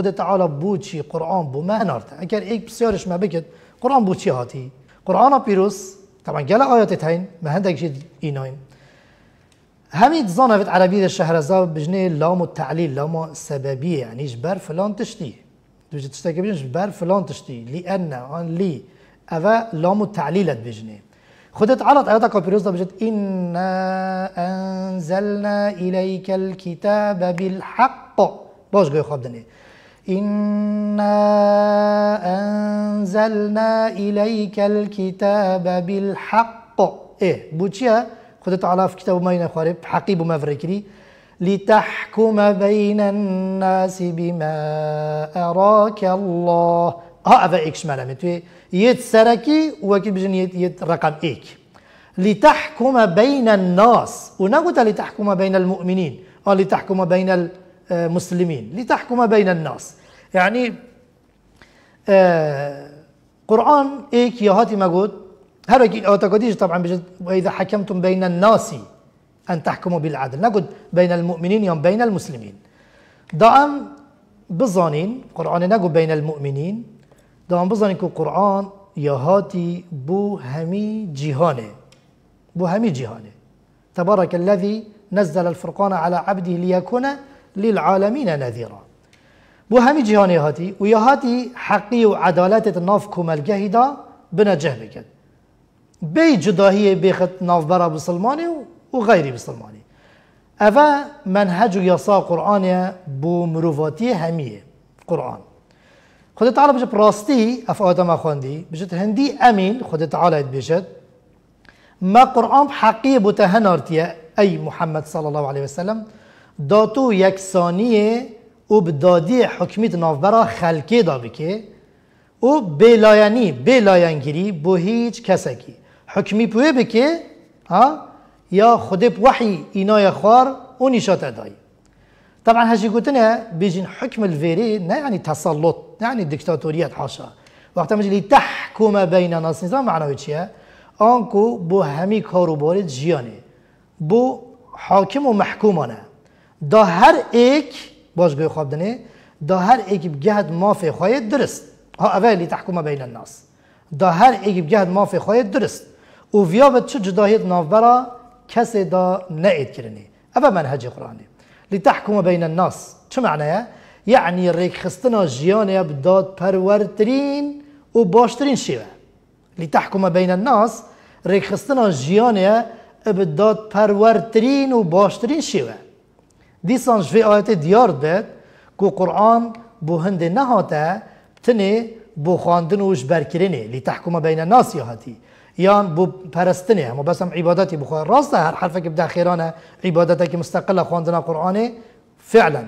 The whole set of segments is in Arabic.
خود تعالی بود چی قرآن بو مهنارت اگر ایک بسیارش ما بکد قرآن بود چی هاتی قرآن پیروس طبعا گل آیات تاین تین مهندگش ایناین زانه وید عربی در شهر ازا بجنه لام و تعلیل لام سببیه یعنی ایش بر فلان تشتی دو دوجه که بجنه بر فلان تشتی تشتي لأن عن لي أفا لام التعليلة بجني آیات على آيات كابيروس بجد اینا أنزلنا إليك الكتاب بالحق باش گوی خواب دنه إنا أنزلنا إليك الكتاب بالحق إيه بوتشيا خدت على في كتاب ما ينخرب حقي بما فريكري لتحكم بين الناس بما أراك الله ها آه، أفا إكش متوي يت سركي وكي بجن يت رقم إيك لتحكم بين الناس ونقول لتحكم بين المؤمنين أو آه، لتحكم بين المؤمنين آه، مسلمين لتحكم بين الناس يعني آه، قرآن ايك يا هاتي مقود هرك تقديش طبعا بجد واذا حكمتم بين الناس ان تحكموا بالعدل نقول بين المؤمنين يوم بين المسلمين دائم بزانين قرآن نقول بين المؤمنين دائم بزانين كو قرآن يا هاتي بو همي جهانه بو همي جهانه تبارك الذي نزل الفرقان على عبده ليكون للعالمين نذيرا بو همي جهاني هاتي و هاتي حقي حقی و عدالتت ناف کمالگهی دا بنجه بکد بی ناف برا بسلماني و بسلماني أفا منهج و یاسا قرآن بو مروفاتي همیه قرآن خد تعالى بجت راستي اف آدم خواندی بجد هندی امین خود تعالی بجت ما قرآن حقي بوته هنارتیه أي محمد صلى الله عليه وسلم داتو یک ثانیه او به دادی حکمیت نافبرا خلکی دا بکه او بلاینی بلاینگیری بو هیچ کسکی حکمی پوه بکه ها یا خود وحی اینای خوار او نشات ادایی طبعا گوتنه بیجین حکم الویری نه یعنی تسلط یعنی دکتاتوریت، حاشا وقتا مجلی تحکم بین ناس نظام معناه چیه؟ آنکو بو همی کارو بارد جیانه، بو حاکم و محکومانه دا هر ایک باش گوی خواب دنه دا هر ایک بجهد ما في خواهی درست ها اولی تحکوم بین الناس دا هر ایک بجهد ما في خواهی درست او ویا به چه جدایت نافبرا کسی دا نعید من هجی قرآنی لی لتحكم بين الناس شو معناها؟ يعني ریک خستنا جیان بدات پرورترین و شیوه لی لتحكم بين الناس ریک خستنا جیان بدات پرورترین و باشترین شیوه دیسان جوی آیت دیار داد که قرآن بو هنده نهاته تنه بو خواندن وش برکرینه لی تحکم بین ناسی هاتی یان بو پرستنه اما بس هم عبادتی بخواه راسته هر حرفه که بده خیرانه عبادته که مستقل خواندن قرآنه فعلا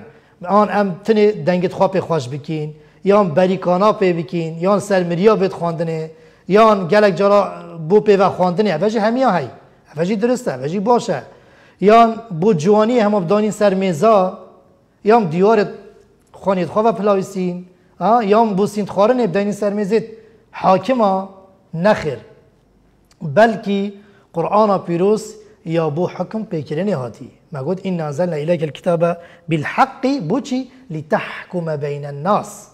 آن ام تنه دنگت خواه پی خوش بکین یان بریکانا پی بکین یان سرمریا بید خواندنه یان گلک جارا بو پی و خواندنه اوجه ها هی افجی درسته افجی باشه یان بو جوانی هم بدانین سر میزا یان دیوار خانید خواه پلاویسین یان بو سین خوارن ابدانین سر میزید حاکما نخیر بلکی قرآن پیروس یا بو حکم پیکرنی هاتی ما این نازل نیلک الكتاب بالحق بو چی لتحکم بین الناس